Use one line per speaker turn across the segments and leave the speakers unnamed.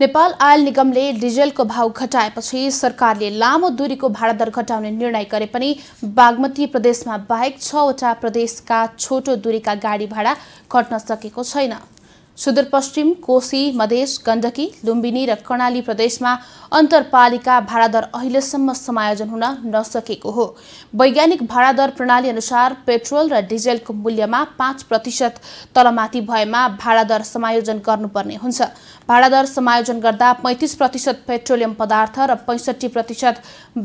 Nepal oil निगमले डिजेलको भाव घटाएपछि सरकारले लामो दूरीको भाडादर घटाउने निर्णय गरे पनि बागमती प्रदेशमा बाहेक छवटा प्रदेशका छोटो दूरीका गाडी भाडा घट्न सकेको छैन सुदूरपश्चिम कोशी मधेस गण्डकी लुम्बिनी र कर्णाली प्रदेशमा अन्तरपालिका भाडादर अहिलेसम्म समायोजन हुन नसकेको हो वैज्ञानिक भाडादर प्रणाली अनुसार पेट्रोल र डिजेलको मूल्यमा पाँच प्रतिशत तलमाथि भएमा भाडादर समायोजन गर्नुपर्ने हुन्छ भाडादर समायोजन गर्दा पैँतिस प्रतिशत पेट्रोलियम पदार्थ र पैँसठी प्रतिशत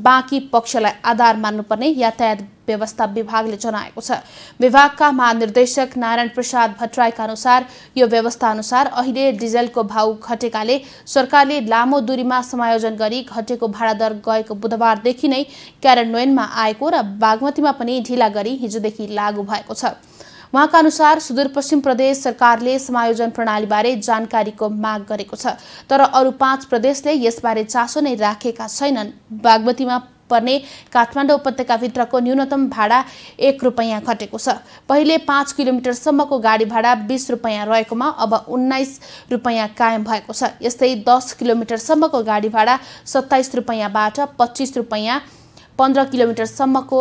बाँकी पक्षलाई आधार मान्नुपर्ने यातायात व्यवस्था विभागले जनाएको छ विभागका महानिर्देशक नारायण प्रसाद भट्टराईका अनुसार यो व्यवस्था अनुसार अहिले डिजलको भाउ घटेकाले सरकारले लामो दूरीमा समायोजन गरी घटेको भाडादर गएको बुधबारदेखि नै कार्यान्वयनमा आएको र बागमतीमा पनि ढिला गरी हिजोदेखि लागू भएको छ उहाँका अनुसार सुदूरपश्चिम प्रदेश सरकारले समायोजन प्रणालीबारे जानकारीको माग गरेको छ तर अरू पाँच प्रदेशले यसबारे चासो नै राखेका छैनन् बागमतीमा पर्ने काठमाडौँ उपत्यकाभित्रको न्यूनतम भाडा एक रुपैयाँ घटेको छ पहिले पाँच किलोमिटरसम्मको गाडी भाडा बिस रुपियाँ रहेकोमा अब उन्नाइस रुपियाँ कायम भएको छ यस्तै दस किलोमिटरसम्मको गाडी भाडा सत्ताइस रुपियाँबाट पच्चिस रुपियाँ पन्ध्र किलोमिटरसम्मको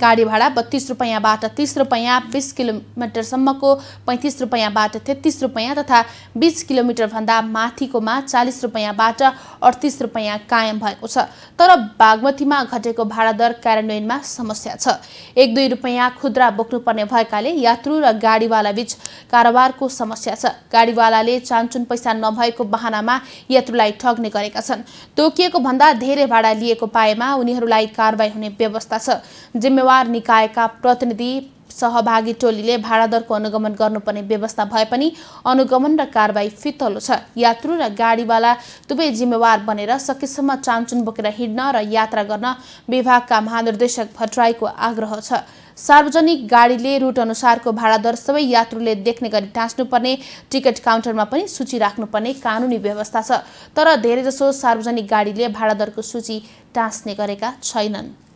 गाडी भाडा बत्तिस रुपियाँबाट तिस रुपियाँ बिस किलोमिटरसम्मको पैँतिस रुपियाँबाट तेत्तिस रुपियाँ तथा बिस किलोमिटरभन्दा माथिकोमा चालिस रुपियाँबाट अडतिस रुपियाँ कायम भएको छ तर बागमतीमा घटेको भाडा दर कार्यान्वयनमा समस्या छ एक दुई रुपियाँ खुद्रा बोक्नुपर्ने भएकाले यात्रु र गाडीवाला गाडीवालाबीच कारोबारको समस्या छ गाडीवालाले चानचुन पैसा नभएको बहानामा यात्रुलाई ठग्ने गरेका छन् तोकिएको भन्दा धेरै भाडा लिएको पाएमा उनीहरूलाई कारवाही हुने व्यवस्था छ जिम्मे जिम्मेवार निकायका प्रतिनिधि सहभागी टोलीले भाडादरको अनुगमन गर्नुपर्ने व्यवस्था भए पनि अनुगमन र कारवाही फितलो छ यात्रु र गाडीवाला दुवै जिम्मेवार बनेर सकेसम्म चामचुन बोकेर हिँड्न र यात्रा गर्न विभागका महानिर्देशक भट्टराईको आग्रह छ सार्वजनिक गाडीले रुट अनुसारको भाडादर सबै यात्रुले देख्ने गरी टाँच्नुपर्ने टिकट काउन्टरमा पनि सूची राख्नुपर्ने कानुनी व्यवस्था छ तर धेरैजसो सार्वजनिक गाडीले भाडादरको सूची टाँच्ने गरेका छैनन्